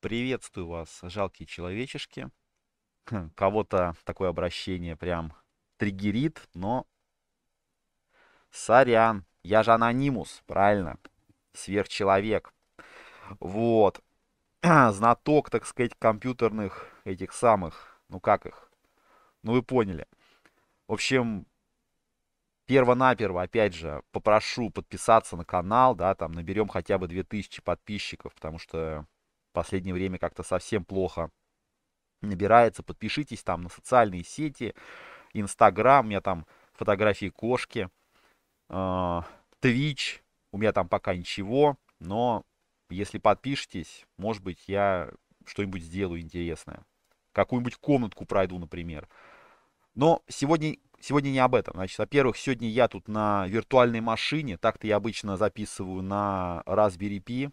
Приветствую вас, жалкие человечешки. Хм, кого-то такое обращение прям триггерит, но... Сорян, я же анонимус, правильно? Сверхчеловек. Вот. Знаток, так сказать, компьютерных этих самых, ну как их? Ну вы поняли. В общем, перво-наперво, опять же, попрошу подписаться на канал, да, там наберем хотя бы 2000 подписчиков, потому что последнее время как-то совсем плохо набирается. Подпишитесь там на социальные сети, Инстаграм, у меня там фотографии кошки, э, Твич, у меня там пока ничего, но если подпишетесь, может быть, я что-нибудь сделаю интересное. Какую-нибудь комнатку пройду, например. Но сегодня, сегодня не об этом. Значит, во-первых, сегодня я тут на виртуальной машине. Так-то я обычно записываю на Raspberry Pi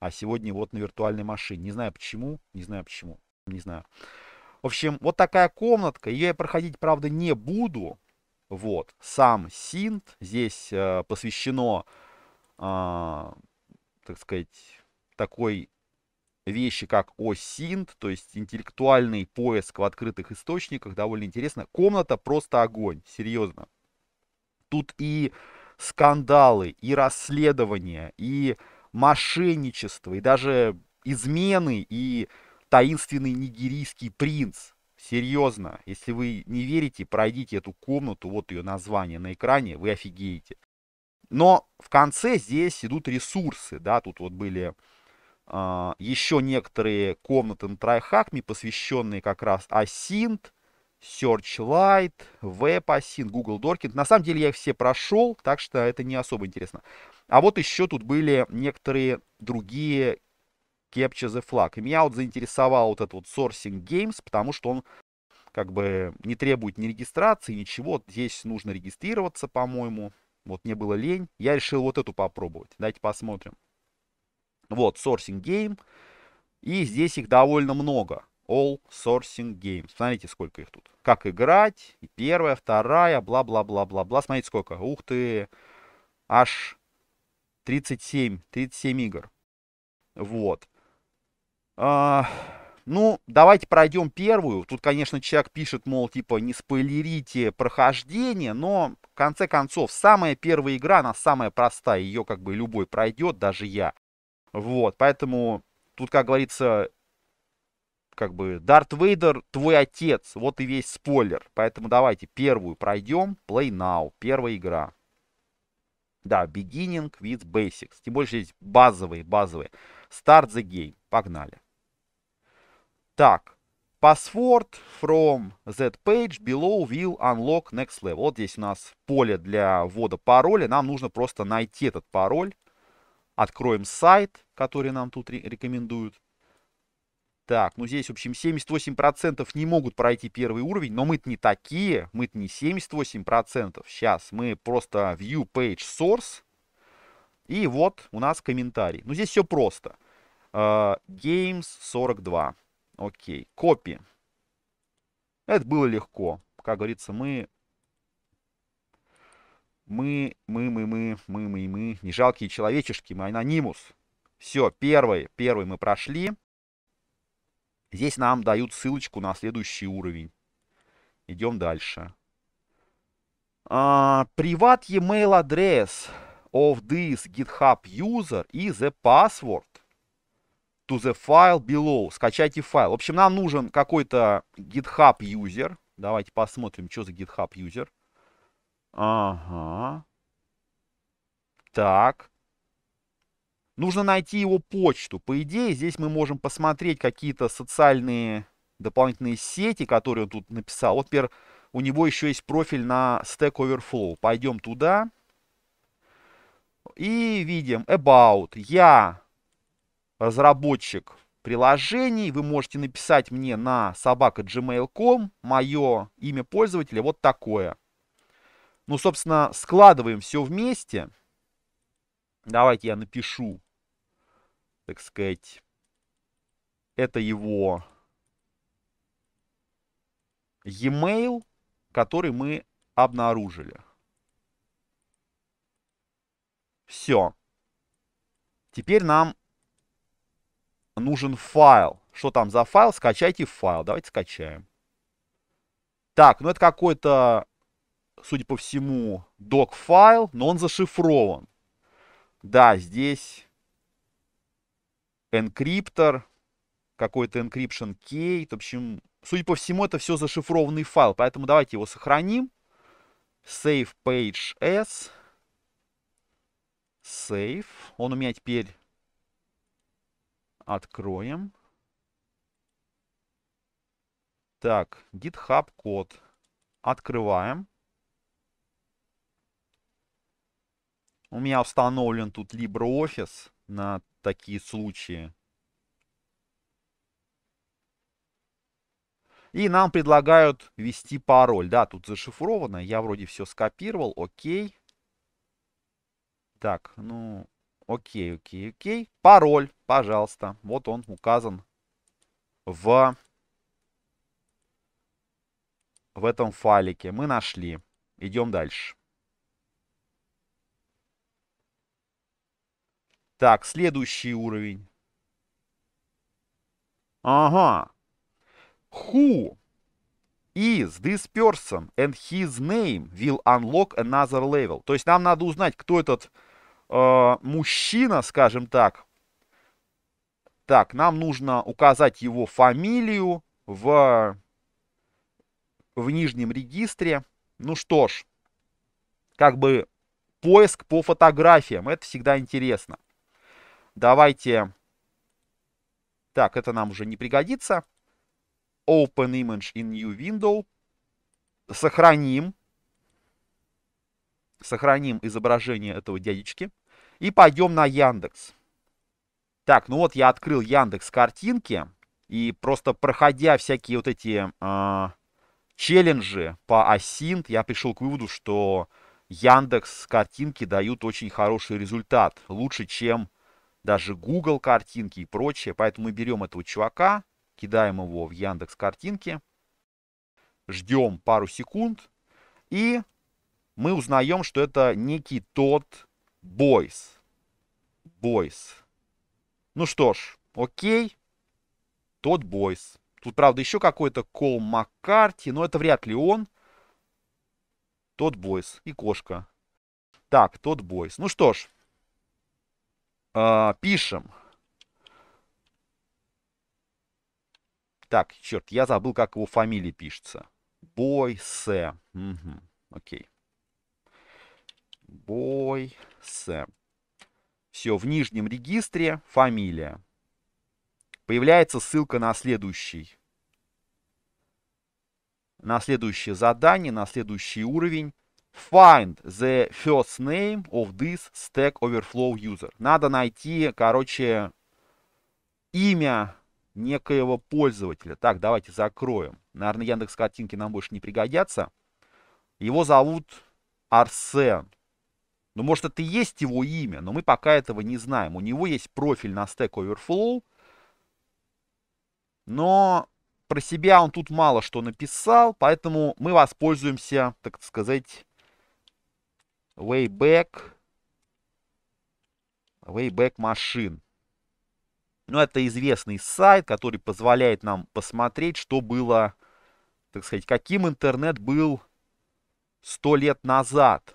а сегодня вот на виртуальной машине. Не знаю почему, не знаю почему, не знаю. В общем, вот такая комнатка. Ее я проходить, правда, не буду. Вот, сам синт здесь э, посвящено, э, так сказать, такой вещи, как о осинт, то есть интеллектуальный поиск в открытых источниках, довольно интересно. Комната просто огонь, серьезно. Тут и скандалы, и расследования, и мошенничество и даже измены и таинственный нигерийский принц. Серьезно, если вы не верите, пройдите эту комнату, вот ее название на экране, вы офигеете. Но в конце здесь идут ресурсы, да, тут вот были э, а, еще некоторые комнаты на Трайхакме, посвященные как раз Асинт, Searchlight, WebAsync, Google Dorking. На самом деле я их все прошел, так что это не особо интересно. А вот еще тут были некоторые другие Capture the Flag. И меня вот заинтересовал вот этот вот Sourcing Games, потому что он как бы не требует ни регистрации, ничего. Здесь нужно регистрироваться, по-моему. Вот мне было лень. Я решил вот эту попробовать. Давайте посмотрим. Вот, Sourcing Game. И здесь их довольно много. All Sourcing Games. Смотрите, сколько их тут. Как играть, и первая, вторая, бла-бла-бла-бла-бла. Смотрите, сколько. Ух ты, аж 37, 37 игр. Вот. А, ну, давайте пройдем первую. Тут, конечно, человек пишет, мол, типа, не спойлерите прохождение, но, в конце концов, самая первая игра, она самая простая. Ее, как бы, любой пройдет, даже я. Вот, поэтому тут, как говорится, как бы Дарт Вейдер твой отец, вот и весь спойлер. Поэтому давайте первую пройдем, Play Now, первая игра. Да, Beginning with Basics, тем больше здесь базовые, базовые. Start the game, погнали. Так, Password from that page below will unlock next level. Вот здесь у нас поле для ввода пароля. Нам нужно просто найти этот пароль. Откроем сайт, который нам тут рекомендуют. Так, ну здесь, в общем, 78% не могут пройти первый уровень, но мы-то не такие, мы-то не 78%. Сейчас мы просто view page source, и вот у нас комментарий. Ну здесь все просто. Uh, games 42. Окей, okay. copy. Это было легко. Как говорится, мы... Мы, мы, мы, мы, мы, мы, мы, не жалкие человечешки, мы анонимус. Все, первый, первый мы прошли. Здесь нам дают ссылочку на следующий уровень. Идем дальше. А, приват uh, email address of this GitHub user и the password to the file below. Скачайте файл. В общем, нам нужен какой-то GitHub user. Давайте посмотрим, что за GitHub user. Ага. Так. Нужно найти его почту. По идее, здесь мы можем посмотреть какие-то социальные дополнительные сети, которые он тут написал. Вот, например, у него еще есть профиль на Stack Overflow. Пойдем туда. И видим About. Я разработчик приложений. Вы можете написать мне на собака gmail.com. Мое имя пользователя вот такое. Ну, собственно, складываем все вместе. Давайте я напишу, так сказать, это его e-mail, который мы обнаружили. Все. Теперь нам нужен файл. Что там за файл? Скачайте файл. Давайте скачаем. Так, ну это какой-то, судя по всему, док-файл, но он зашифрован. Да, здесь энкриптор, какой-то encryption key. В общем, судя по всему, это все зашифрованный файл. Поэтому давайте его сохраним. Save page s. Save. Он у меня теперь откроем. Так, GitHub код. Открываем. У меня установлен тут LibreOffice на такие случаи. И нам предлагают ввести пароль. Да, тут зашифровано. Я вроде все скопировал. Окей. Так, ну, окей, окей, окей. Пароль, пожалуйста. Вот он указан в, в этом файлике. Мы нашли. Идем дальше. Так, следующий уровень. Ага. Who is this person and his name will unlock another level. То есть нам надо узнать, кто этот э, мужчина, скажем так. Так, нам нужно указать его фамилию в, в нижнем регистре. Ну что ж, как бы поиск по фотографиям, это всегда интересно. Давайте... Так, это нам уже не пригодится. Open image in new window. Сохраним. Сохраним изображение этого дядечки. И пойдем на Яндекс. Так, ну вот я открыл Яндекс картинки. И просто проходя всякие вот эти э, челленджи по Асинт, я пришел к выводу, что Яндекс картинки дают очень хороший результат. Лучше, чем даже Google картинки и прочее. Поэтому мы берем этого чувака, кидаем его в Яндекс картинки, ждем пару секунд, и мы узнаем, что это некий тот Бойс. Бойс. Ну что ж, окей, тот Бойс. Тут, правда, еще какой-то Кол Маккарти, но это вряд ли он. Тот Бойс и кошка. Так, тот Бойс. Ну что ж, э, пишем. Так, черт, я забыл, как его фамилия пишется. Бойсе. Угу, окей. Бойсе. Все, в нижнем регистре фамилия. Появляется ссылка на следующий. На следующее задание, на следующий уровень find the first name of this Stack Overflow user. Надо найти, короче, имя некоего пользователя. Так, давайте закроем. Наверное, Яндекс картинки нам больше не пригодятся. Его зовут Арсен. Ну, может, это и есть его имя, но мы пока этого не знаем. У него есть профиль на Stack Overflow, но про себя он тут мало что написал, поэтому мы воспользуемся, так сказать, Wayback. Wayback машин. Ну, это известный сайт, который позволяет нам посмотреть, что было, так сказать, каким интернет был сто лет назад.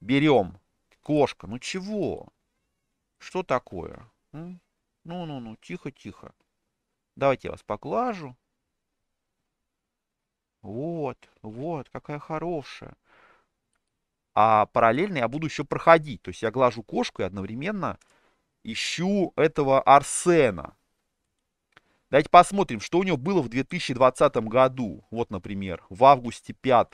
Берем. Кошка, ну чего? Что такое? Ну-ну-ну, тихо-тихо. Давайте я вас поглажу. Вот, вот, какая хорошая а параллельно я буду еще проходить. То есть я глажу кошку и одновременно ищу этого Арсена. Давайте посмотрим, что у него было в 2020 году. Вот, например, в августе 5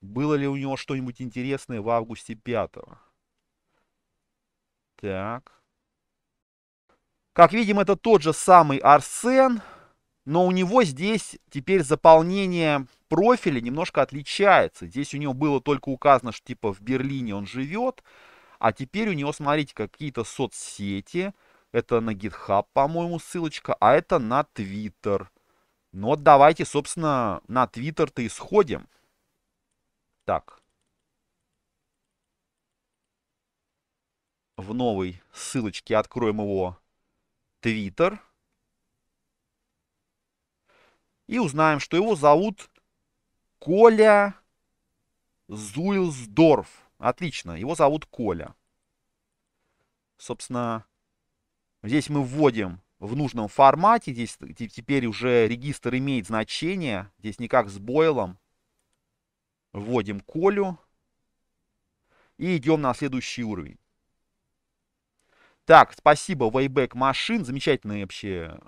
Было ли у него что-нибудь интересное в августе 5 Так. Как видим, это тот же самый Арсен но у него здесь теперь заполнение профиля немножко отличается. Здесь у него было только указано, что типа в Берлине он живет, а теперь у него, смотрите, какие-то соцсети. Это на GitHub, по-моему, ссылочка, а это на Twitter. Ну вот давайте, собственно, на Twitter-то исходим. Так. В новой ссылочке откроем его Twitter. Twitter и узнаем, что его зовут Коля Зуилсдорф. Отлично, его зовут Коля. Собственно, здесь мы вводим в нужном формате. Здесь теперь уже регистр имеет значение. Здесь никак как с бойлом. Вводим Колю. И идем на следующий уровень. Так, спасибо Wayback Machine. Замечательная вообще,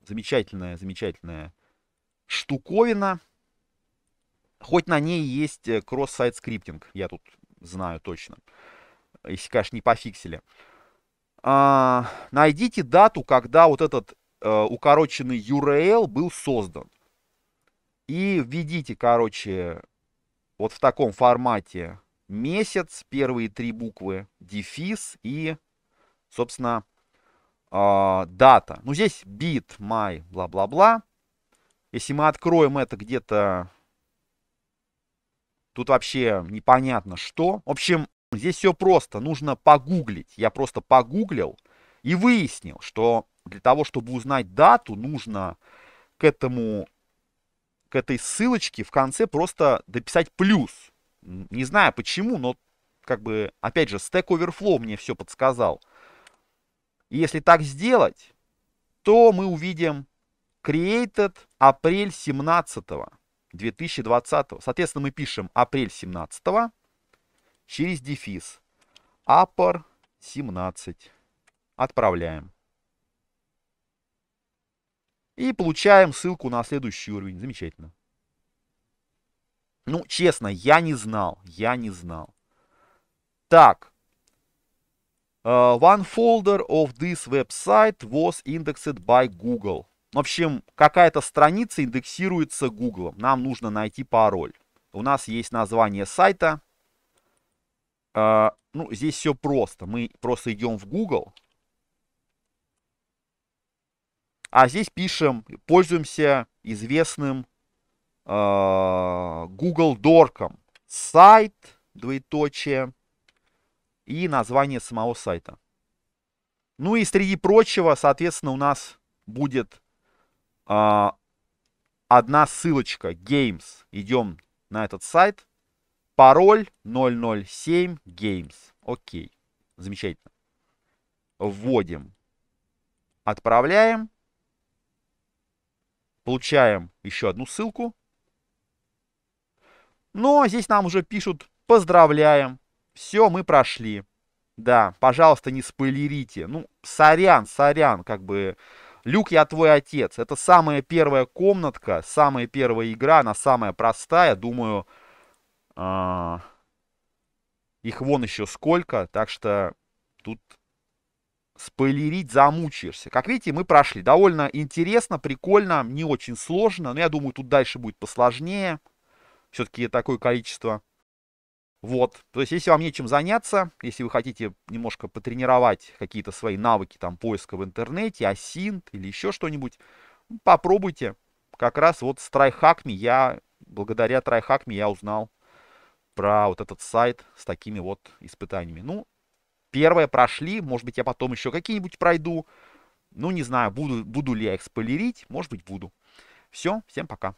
замечательная, э, замечательная штуковина. Хоть на ней есть э, кросс-сайт скриптинг, я тут знаю точно. Если, конечно, не пофиксили. А, найдите дату, когда вот этот э, укороченный URL был создан. И введите, короче, вот в таком формате месяц, первые три буквы, дефис и, собственно, э, дата. Ну, здесь бит май, бла-бла-бла. Если мы откроем это где-то... Тут вообще непонятно что. В общем, здесь все просто. Нужно погуглить. Я просто погуглил и выяснил, что для того, чтобы узнать дату, нужно к этому к этой ссылочке в конце просто дописать плюс. Не знаю почему, но как бы, опять же, Stack Overflow мне все подсказал. И если так сделать, то мы увидим created апрель 17 2020. Соответственно, мы пишем апрель 17 через дефис. Апор 17. Отправляем. И получаем ссылку на следующий уровень. Замечательно. Ну, честно, я не знал. Я не знал. Так. Uh, one folder of this website was indexed by Google. В общем, какая-то страница индексируется Google. Нам нужно найти пароль. У нас есть название сайта. А, ну, здесь все просто. Мы просто идем в Google. А здесь пишем, пользуемся известным а, Google Дорком. Сайт, двоеточие, и название самого сайта. Ну и среди прочего, соответственно, у нас будет а, одна ссылочка Games. Идем на этот сайт. Пароль 007 Games. Окей. Замечательно. Вводим. Отправляем. Получаем еще одну ссылку. Но ну, а здесь нам уже пишут «Поздравляем». Все, мы прошли. Да, пожалуйста, не спойлерите. Ну, сорян, сорян, как бы... Люк, я твой отец. Это самая первая комнатка, самая первая игра, она самая простая. Думаю, э, их вон еще сколько, так что тут спойлерить замучаешься. Как видите, мы прошли. Довольно интересно, прикольно, не очень сложно. Но я думаю, тут дальше будет посложнее. Все-таки такое количество вот, то есть, если вам нечем заняться, если вы хотите немножко потренировать какие-то свои навыки там поиска в интернете, асинт или еще что-нибудь, ну, попробуйте. Как раз вот с трайхакми я, благодаря трайхакми я узнал про вот этот сайт с такими вот испытаниями. Ну, первое прошли, может быть, я потом еще какие-нибудь пройду. Ну, не знаю, буду, буду ли я их спойлерить, может быть, буду. Все, всем пока.